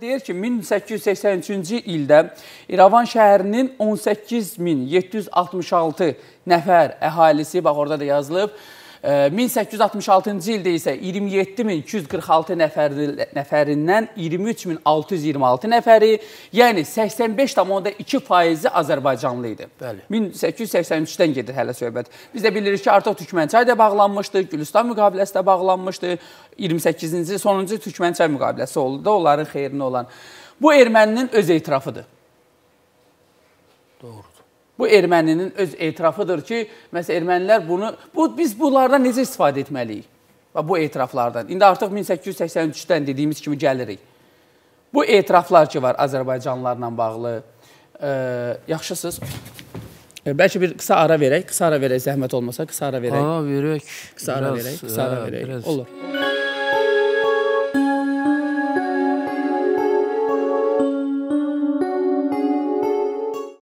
Deyir ki, 1883-cü ildə İrəvan şəhərinin 18766 nəfər əhalisi, bax orada da yazılıb, 1866-cı ildə isə 27246 nəfərindən 23626 nəfəri, yəni 85,2%-i Azərbaycanlı idi. Bəli. 1883-dən gedir hələ söhbət. Biz də bilirik ki, artıq Türkmənçay da bağlanmışdı, Gülüstan müqaviləsi də bağlanmışdı. 28-ci sonuncu Türkmənçay müqaviləsi oldu da onların xeyrinə olan. Bu erməninin öz etirafıdır. Doğrudur. Bu erməninin öz etirafıdır ki, məsələn ermənilər bunu bu biz bunlardan necə istifadə etməliyik? Və bu etiraflardan. İndi artıq 1883-dən dediyimiz kimi gəlirik. Bu etiraflar ki var Azərbaycanlılarla bağlı. E, yaxşısınız? E, bəlkə bir qısa ara verək, qısa ara verək zəhmət olmasa, qısa ara verək. Ha, verək. Qısa ara verək, qısa ara e, verək. Olur. Biraz.